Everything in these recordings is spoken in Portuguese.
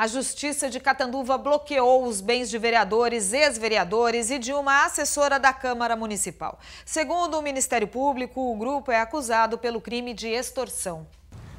A Justiça de Catanduva bloqueou os bens de vereadores, ex-vereadores e de uma assessora da Câmara Municipal. Segundo o Ministério Público, o grupo é acusado pelo crime de extorsão.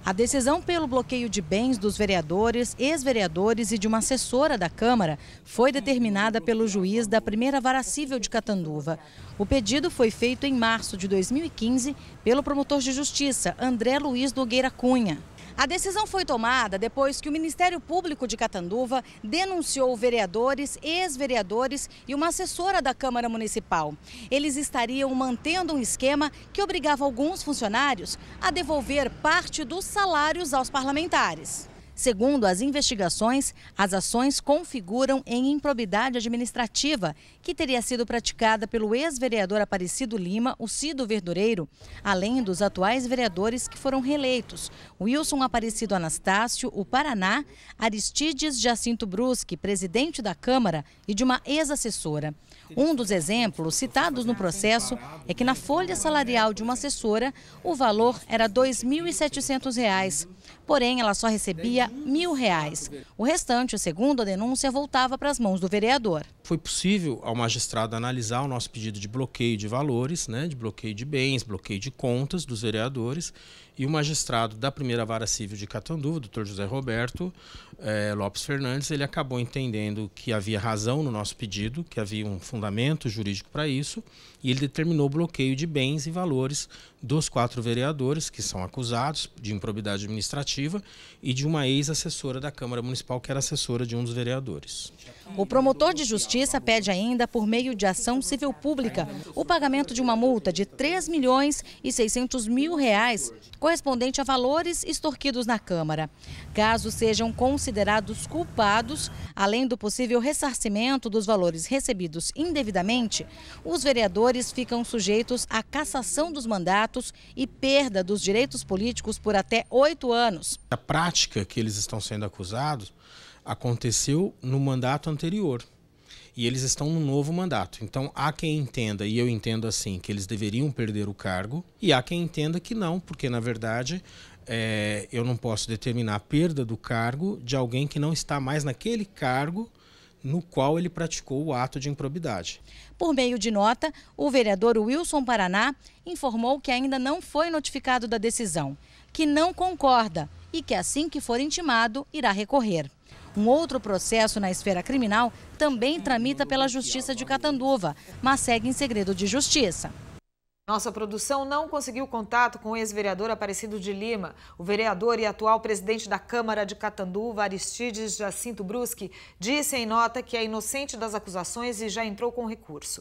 A decisão pelo bloqueio de bens dos vereadores, ex-vereadores e de uma assessora da Câmara foi determinada pelo juiz da primeira vara civil de Catanduva. O pedido foi feito em março de 2015 pelo promotor de justiça André Luiz Nogueira Cunha. A decisão foi tomada depois que o Ministério Público de Catanduva denunciou vereadores, ex-vereadores e uma assessora da Câmara Municipal. Eles estariam mantendo um esquema que obrigava alguns funcionários a devolver parte dos salários aos parlamentares. Segundo as investigações, as ações configuram em improbidade administrativa, que teria sido praticada pelo ex-vereador Aparecido Lima, o Cido Verdureiro, além dos atuais vereadores que foram reeleitos, Wilson Aparecido Anastácio, o Paraná, Aristides Jacinto Brusque, presidente da Câmara, e de uma ex-assessora. Um dos exemplos citados no processo é que na folha salarial de uma assessora, o valor era R$ 2.700, porém ela só recebia recebia mil reais. O restante, segundo a denúncia, voltava para as mãos do vereador. Foi possível ao magistrado analisar o nosso pedido de bloqueio de valores, né, de bloqueio de bens, bloqueio de contas dos vereadores, e o magistrado da primeira vara civil de Catanduva, doutor José Roberto eh, Lopes Fernandes, ele acabou entendendo que havia razão no nosso pedido, que havia um fundamento jurídico para isso, e ele determinou o bloqueio de bens e valores dos quatro vereadores que são acusados de improbidade administrativa e de uma ex-assessora da Câmara Municipal, que era assessora de um dos vereadores. O promotor de justiça pede ainda, por meio de ação civil pública, o pagamento de uma multa de 3 milhões e 600 mil reais, correspondente a valores extorquidos na Câmara. Caso sejam considerados culpados, além do possível ressarcimento dos valores recebidos indevidamente, os vereadores ficam sujeitos à cassação dos mandatos e perda dos direitos políticos por até oito anos. A prática que eles estão sendo acusados aconteceu no mandato anterior e eles estão no novo mandato. Então há quem entenda, e eu entendo assim, que eles deveriam perder o cargo, e há quem entenda que não, porque na verdade é, eu não posso determinar a perda do cargo de alguém que não está mais naquele cargo no qual ele praticou o ato de improbidade. Por meio de nota, o vereador Wilson Paraná informou que ainda não foi notificado da decisão, que não concorda e que assim que for intimado irá recorrer. Um outro processo na esfera criminal também tramita pela Justiça de Catanduva, mas segue em segredo de justiça. Nossa produção não conseguiu contato com o ex-vereador Aparecido de Lima. O vereador e atual presidente da Câmara de Catanduva, Aristides Jacinto Bruschi, disse em nota que é inocente das acusações e já entrou com recurso.